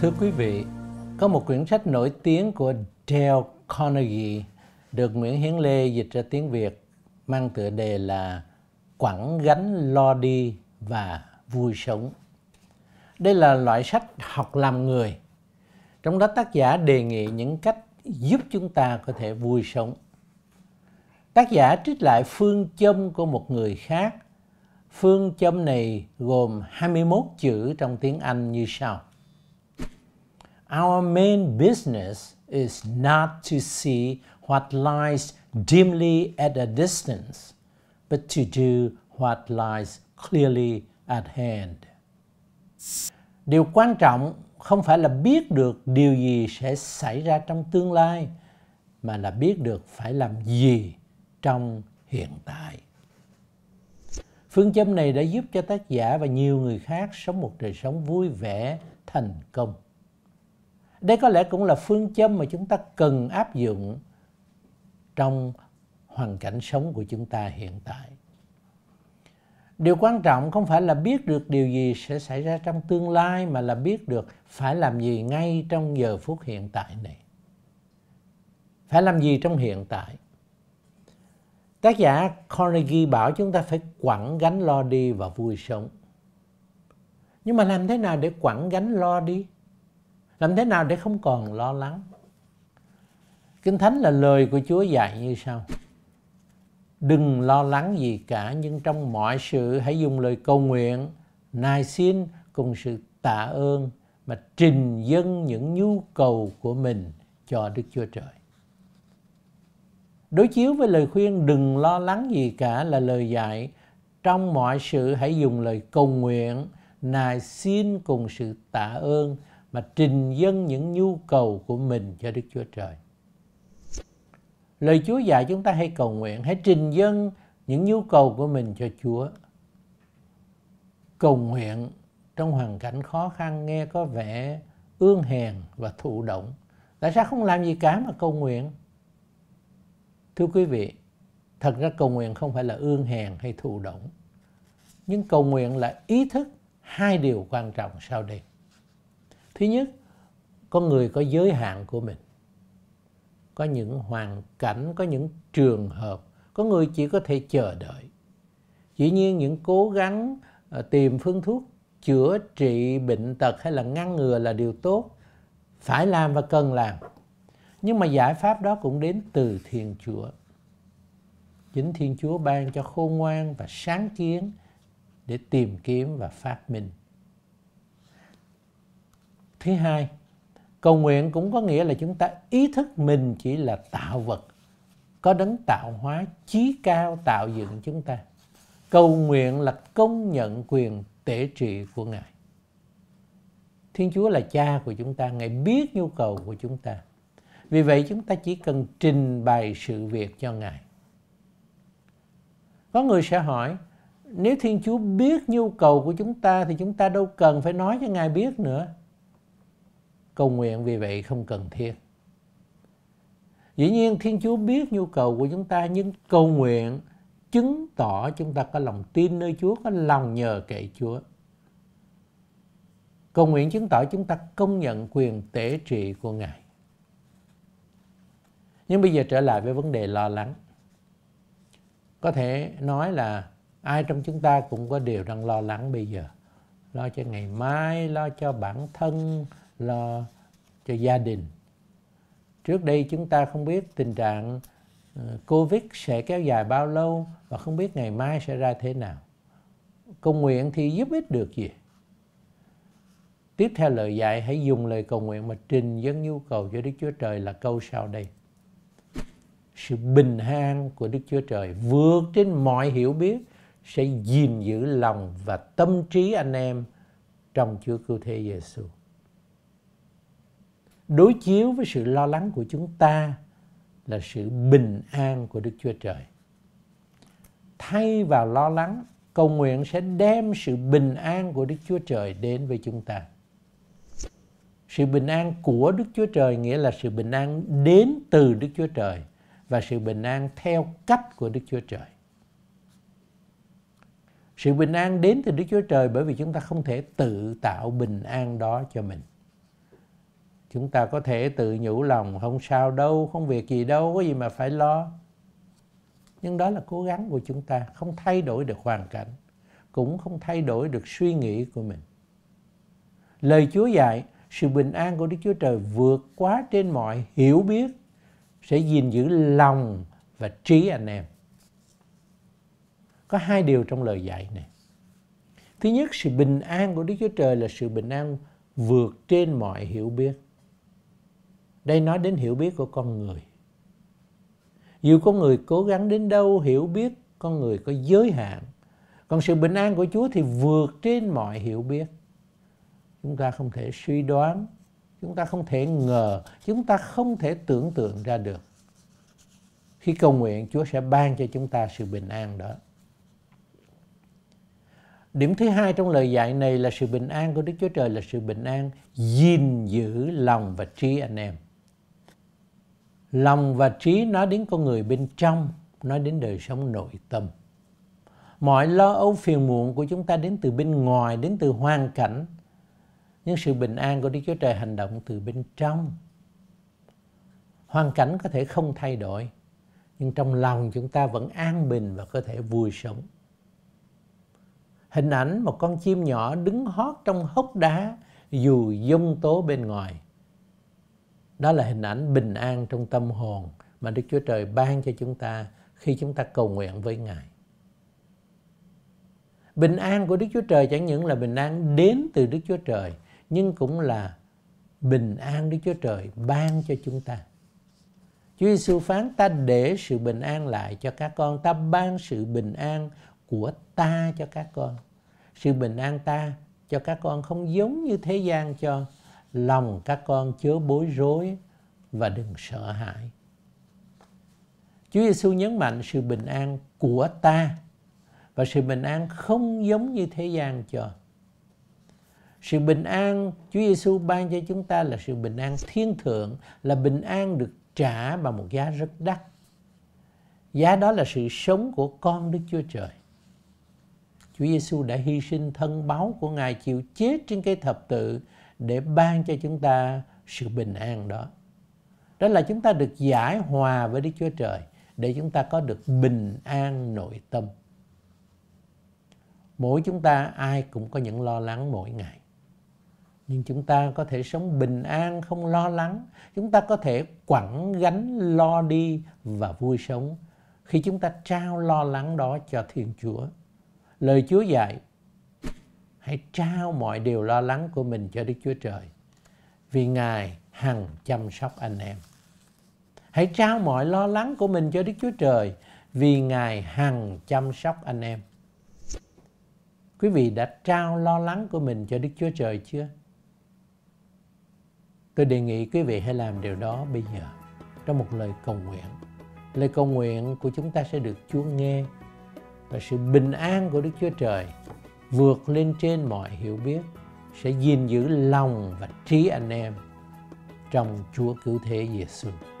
Thưa quý vị, có một quyển sách nổi tiếng của Dale Carnegie được Nguyễn Hiến Lê dịch ra tiếng Việt mang tựa đề là Quẳng gánh lo đi và vui sống. Đây là loại sách học làm người. Trong đó tác giả đề nghị những cách giúp chúng ta có thể vui sống. Tác giả trích lại phương châm của một người khác. Phương châm này gồm 21 chữ trong tiếng Anh như sau. Our main business is not to see what lies dimly at a distance, but to do what lies clearly at hand. Điều quan trọng không phải là biết được điều gì sẽ xảy ra trong tương lai, mà là biết được phải làm gì trong hiện tại. Phương châm này đã giúp cho tác giả và nhiều người khác sống một đời sống vui vẻ, thành công. Đây có lẽ cũng là phương châm mà chúng ta cần áp dụng trong hoàn cảnh sống của chúng ta hiện tại. Điều quan trọng không phải là biết được điều gì sẽ xảy ra trong tương lai mà là biết được phải làm gì ngay trong giờ phút hiện tại này. Phải làm gì trong hiện tại. Tác giả Carnegie bảo chúng ta phải quẳng gánh lo đi và vui sống. Nhưng mà làm thế nào để quẳng gánh lo đi? Làm thế nào để không còn lo lắng? Kinh Thánh là lời của Chúa dạy như sau. Đừng lo lắng gì cả, nhưng trong mọi sự hãy dùng lời cầu nguyện, nài xin cùng sự tạ ơn mà trình dân những nhu cầu của mình cho Đức Chúa Trời. Đối chiếu với lời khuyên đừng lo lắng gì cả là lời dạy trong mọi sự hãy dùng lời cầu nguyện, nài xin cùng sự tạ ơn mà trình dân những nhu cầu của mình cho Đức Chúa Trời. Lời Chúa dạy chúng ta hãy cầu nguyện, hãy trình dân những nhu cầu của mình cho Chúa. Cầu nguyện trong hoàn cảnh khó khăn nghe có vẻ ương hèn và thụ động. Tại sao không làm gì cả mà cầu nguyện? Thưa quý vị, thật ra cầu nguyện không phải là ương hèn hay thụ động. Nhưng cầu nguyện là ý thức hai điều quan trọng sau đây thứ nhất con người có giới hạn của mình có những hoàn cảnh có những trường hợp có người chỉ có thể chờ đợi dĩ nhiên những cố gắng ờ, tìm phương thuốc chữa trị bệnh tật hay là ngăn ngừa là điều tốt phải làm và cần làm nhưng mà giải pháp đó cũng đến từ thiên chúa chính thiên chúa ban cho khôn ngoan và sáng kiến để tìm kiếm và phát minh Thứ hai, cầu nguyện cũng có nghĩa là chúng ta ý thức mình chỉ là tạo vật, có đấng tạo hóa chí cao tạo dựng chúng ta. Cầu nguyện là công nhận quyền tể trị của Ngài. Thiên Chúa là cha của chúng ta, Ngài biết nhu cầu của chúng ta. Vì vậy chúng ta chỉ cần trình bày sự việc cho Ngài. Có người sẽ hỏi, nếu Thiên Chúa biết nhu cầu của chúng ta thì chúng ta đâu cần phải nói cho Ngài biết nữa cầu nguyện vì vậy không cần thiết dĩ nhiên thiên chúa biết nhu cầu của chúng ta nhưng cầu nguyện chứng tỏ chúng ta có lòng tin nơi chúa có lòng nhờ kệ chúa cầu nguyện chứng tỏ chúng ta công nhận quyền tể trị của ngài nhưng bây giờ trở lại với vấn đề lo lắng có thể nói là ai trong chúng ta cũng có điều đang lo lắng bây giờ lo cho ngày mai lo cho bản thân lo cho gia đình trước đây chúng ta không biết tình trạng ờ, covid sẽ kéo dài bao lâu và không biết ngày mai sẽ ra thế nào cầu nguyện thì giúp ích được gì tiếp theo lời dạy hãy dùng lời cầu nguyện mà trình dâng nhu cầu cho đức chúa trời là câu sau đây sự bình an của đức chúa trời vượt trên mọi hiểu biết sẽ gìn giữ lòng và tâm trí anh em trong Chúa Cứu Thế Giêsu đối chiếu với sự lo lắng của chúng ta là sự bình an của Đức Chúa Trời. Thay vào lo lắng, cầu nguyện sẽ đem sự bình an của Đức Chúa Trời đến với chúng ta. Sự bình an của Đức Chúa Trời nghĩa là sự bình an đến từ Đức Chúa Trời và sự bình an theo cách của Đức Chúa Trời. Sự bình an đến từ Đức Chúa Trời bởi vì chúng ta không thể tự tạo bình an đó cho mình chúng ta có thể tự nhủ lòng không sao đâu không việc gì đâu có gì mà phải lo nhưng đó là cố gắng của chúng ta không thay đổi được hoàn cảnh cũng không thay đổi được suy nghĩ của mình lời chúa dạy sự bình an của đức chúa trời vượt quá trên mọi hiểu biết sẽ gìn giữ lòng và trí anh em có hai điều trong lời dạy này thứ nhất sự bình an của đức chúa trời là sự bình an vượt trên mọi hiểu biết đây nói đến hiểu biết của con người. Dù con người cố gắng đến đâu hiểu biết con người có giới hạn. Còn sự bình an của Chúa thì vượt trên mọi hiểu biết. Chúng ta không thể suy đoán, chúng ta không thể ngờ, chúng ta không thể tưởng tượng ra được. Khi cầu nguyện, Chúa sẽ ban cho chúng ta sự bình an đó. Điểm thứ hai trong lời dạy này là sự bình an của Đức Chúa Trời là sự bình an gìn giữ lòng và trí anh em lòng và trí nói đến con người bên trong nói đến đời sống nội tâm mọi lo âu phiền muộn của chúng ta đến từ bên ngoài đến từ hoàn cảnh nhưng sự bình an của đức chúa trời hành động từ bên trong hoàn cảnh có thể không thay đổi nhưng trong lòng chúng ta vẫn an bình và có thể vui sống hình ảnh một con chim nhỏ đứng hót trong hốc đá dù dông tố bên ngoài đó là hình ảnh bình an trong tâm hồn mà Đức Chúa Trời ban cho chúng ta khi chúng ta cầu nguyện với Ngài. Bình an của Đức Chúa Trời chẳng những là bình an đến từ Đức Chúa Trời, nhưng cũng là bình an Đức Chúa Trời ban cho chúng ta. Chúa Giêsu phán ta để sự bình an lại cho các con, ta ban sự bình an của ta cho các con. Sự bình an ta cho các con không giống như thế gian cho lòng các con chứa bối rối và đừng sợ hãi. Chúa Giêsu nhấn mạnh sự bình an của ta và sự bình an không giống như thế gian cho. Sự bình an Chúa Giêsu ban cho chúng ta là sự bình an thiên thượng, là bình an được trả bằng một giá rất đắt. Giá đó là sự sống của con Đức Chúa Trời. Chúa Giêsu đã hy sinh thân báu của Ngài chịu chết trên cây thập tự để ban cho chúng ta sự bình an đó đó là chúng ta được giải hòa với Đức Chúa Trời để chúng ta có được bình an nội tâm. Mỗi chúng ta ai cũng có những lo lắng mỗi ngày. Nhưng chúng ta có thể sống bình an không lo lắng, chúng ta có thể quẳng gánh lo đi và vui sống khi chúng ta trao lo lắng đó cho Thiên Chúa. Lời Chúa dạy hãy trao mọi điều lo lắng của mình cho Đức Chúa Trời. Vì Ngài hằng chăm sóc anh em. Hãy trao mọi lo lắng của mình cho Đức Chúa Trời vì Ngài hằng chăm sóc anh em. Quý vị đã trao lo lắng của mình cho Đức Chúa Trời chưa? Tôi đề nghị quý vị hãy làm điều đó bây giờ trong một lời cầu nguyện. Lời cầu nguyện của chúng ta sẽ được Chúa nghe và sự bình an của Đức Chúa Trời vượt lên trên mọi hiểu biết sẽ gìn giữ lòng và trí anh em trong Chúa cứu thế Giêsu.